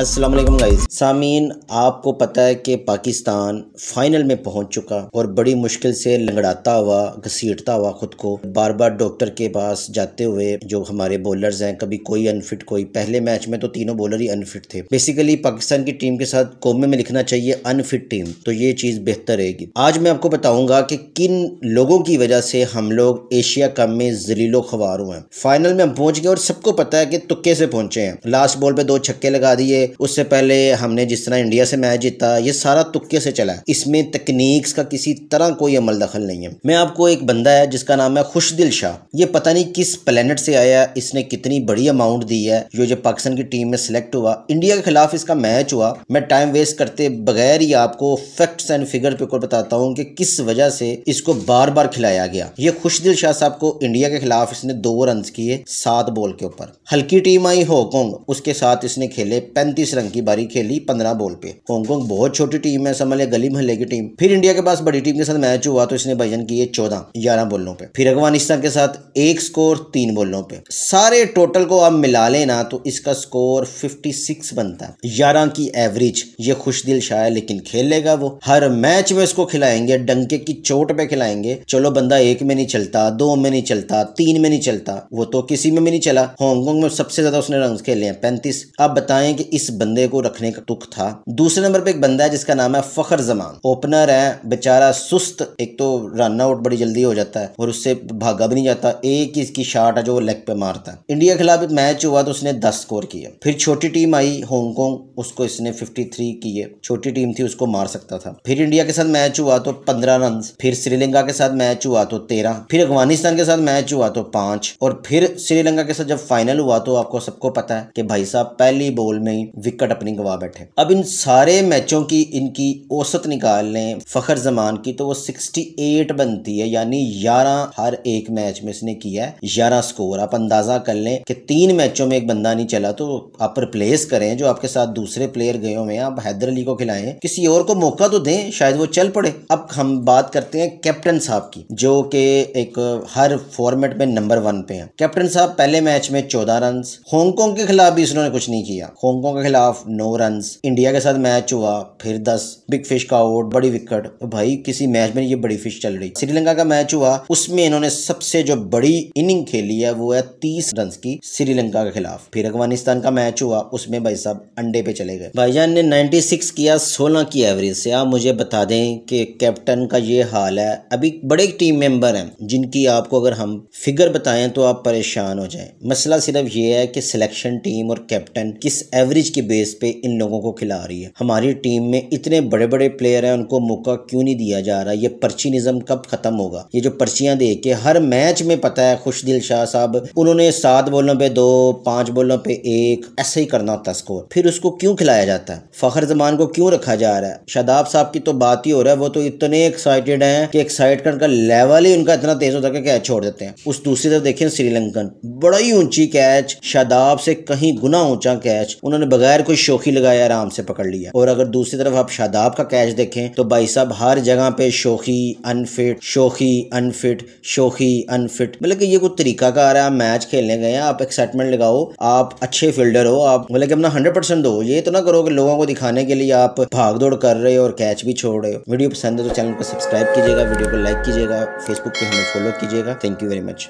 अस्सलाम वालेकुम गाइस सामीन आपको पता है कि पाकिस्तान फाइनल में पहुंच चुका और बड़ी मुश्किल से लंगड़ाता हुआ घसीटता हुआ खुद को बार बार डॉक्टर के पास जाते हुए जो हमारे बॉलर्स हैं कभी कोई अनफिट कोई पहले मैच में तो तीनों बॉलर ही अनफिट थे बेसिकली पाकिस्तान की टीम के साथ कोमे में लिखना चाहिए अनफिट टीम तो ये चीज़ बेहतर रहेगी आज मैं आपको बताऊंगा कि किन लोगों की वजह से हम लोग एशिया कप में जलीलो खबार हुए हैं फाइनल में हम पहुंच गए और सबको पता है कि तुक्के से पहुंचे हैं लास्ट बॉल पे दो छक्के लगा दिए उससे पहले हमने जिस तरह इंडिया से मैच जीता ये सारा तुक्के से चला है इसमें तकनीक्स का किसी तरह कोई अमल दखल नहीं है मैं आपको एक बंदा है जिसका नाम है खुशदिल शाह ये पता नहीं किस प्लेनेट से आया इसने कितनी बड़ी अमाउंट दी है जो जो पाकिस्तान की टीम में सिलेक्ट हुआ इंडिया के खिलाफ इसका मैच हुआ मैं टाइम वेस्ट करते बगैर ही आपको फैक्ट्स एंड फिगर पे बताता हूँ कि किस वजह से इसको बार बार खिलाया गया ये खुशदिल शाह साहब को इंडिया के खिलाफ इसने दो रन किए सात बॉल के ऊपर हल्की टीम आई हांगकॉन्ग उसके साथ इसने खेले पैंतीस अड़तीस रन की बारी खेली पंद्रह बॉल पे हांगकॉन्ग बहुत छोटी टीम है समझ लिया गली मोहल्ले की टीम फिर इंडिया के पास बड़ी टीम के साथ मैच हुआ तो इसने भजन किए चौदह ग्यारह बॉलों पे फिर अफगानिस्तान के साथ एक स्कोर तीन बॉलों पे सारे टोटल को आप मिला लेना तो इसका स्कोर फिफ्टी सिक्स बनता है ग्यारह की एवरेज ये खुश दिल शाह है लेकिन खेलेगा वो हर मैच में इसको खिलाएंगे डंके की चोट पे खिलाएंगे चलो बंदा एक में नहीं चलता दो में नहीं चलता तीन में नहीं चलता वो तो किसी में भी नहीं चला हांगकॉन्ग में सबसे ज्यादा उसने रन खेले हैं पैंतीस आप बताएं कि इस बंदे को रखने का दुख था दूसरे नंबर पे एक बंदा है जिसका नाम है फखर जमान ओपनर है बेचारा सुस्त एक तो रन आउट बड़ी जल्दी हो जाता है और उससे भागा भी नहीं जाता एक ही इसकी शार्ट है जो वो लेग पे मारता है इंडिया के खिलाफ मैच हुआ तो उसने दस स्कोर किए फिर छोटी टीम आई हांगकॉन्ग उसको इसने फिफ्टी थ्री किए छोटी टीम थी उसको मार सकता था फिर इंडिया के साथ मैच हुआ तो पंद्रह रन फिर श्रीलंका के साथ मैच हुआ तो तेरह फिर अफगानिस्तान के साथ मैच हुआ तो पांच और फिर श्रीलंका के साथ जब फाइनल हुआ तो आपको सबको पता है कि भाई साहब पहली बॉल में ही विकेट अपनी गवा बैठे अब इन सारे मैचों की इनकी औसत निकाल लें फखर जमान की तो वो 68 बनती है यानी 11 हर एक मैच में इसने किया है 11 स्कोर आप अंदाजा कर लें कि तीन मैचों में एक बंदा नहीं चला तो आप रिप्लेस करें जो आपके साथ दूसरे प्लेयर गए हुए हैं आप हैदर अली को खिलाएं किसी और को मौका तो दें शायद वो चल पड़े अब हम बात करते हैं कैप्टन साहब की जो कि एक हर फॉर्मेट में नंबर वन पे है कैप्टन साहब पहले मैच में चौदह रन हांगकॉन्ग के खिलाफ भी इसने कुछ नहीं किया हांगकॉन्ग के खिलाफ नौ रन इंडिया के साथ मैच हुआ फिर दस बिग फिश का आउट बड़ी विकेट तो भाई किसी मैच में ये बड़ी फिश चल रही श्रीलंका का मैच हुआ उसमें इन्होंने सबसे जो बड़ी इनिंग खेली है वो है तीस रन की श्रीलंका के खिलाफ फिर अफगानिस्तान का मैच हुआ उसमें भाई साहब अंडे पे चले गए भाईजान ने सिक्स किया सोलह की एवरेज से आप मुझे बता दें कि कैप्टन का ये हाल है अभी बड़े टीम मेंबर हैं जिनकी आपको अगर हम फिगर बताएं तो आप परेशान हो जाएं मसला सिर्फ ये है कि सिलेक्शन टीम और कैप्टन किस एवरेज के बेस पे इन लोगों को खिला रही है हमारी टीम में इतने बड़े बड़े प्लेयर हैं उनको मौका क्यों नहीं दिया जा रहा ये पर्ची निज़म कब ख़त्म होगा ये जो पर्चियाँ दे के हर मैच में पता है खुशदिल शाह साहब उन्होंने सात बॉलों पर दो पाँच बॉलों पर एक ऐसे ही करना होता स्कोर फिर उसको क्यों खिलाया जाता है फ़खर जमान को क्यों रखा जा रहा है शादाब साहब की तो बात ही हो रहा है वो तो इतने एक्साइटेड हैं कि एक्साइटमेंट का लेवल ही उनका इतना तेज़ होता है कैच छोड़ देते हैं उस दूसरी तरफ देखें श्रीलंकन बड़ा ही ऊंची कैच शादाब से कहीं गुना ऊंचा कैच उन्होंने बगैर कोई शोखी लगाए आराम से पकड़ लिया और अगर दूसरी तरफ आप शादाब का कैच देखें तो भाई साहब हर जगह पे शोखी अनफिट शोखी अनफिट शोखी अनफिट मतलब कि ये कोई तरीका का आ रहा है मैच खेलने गए हैं आप एक्साइटमेंट लगाओ आप अच्छे फील्डर हो आप मतलब कि अपना हंड्रेड परसेंट दो ये तो ना करो कि लोगों को दिखाने के लिए आप भाग दौड़ कर रहे हो और कैच भी छोड़ रहे हो वीडियो पसंद है तो चैनल को सब्सक्राइब कीजिएगा वीडियो को लाइक कीजिएगा फेसबुक पे हमें फॉलो कीजिएगा थैंक यू वेरी मच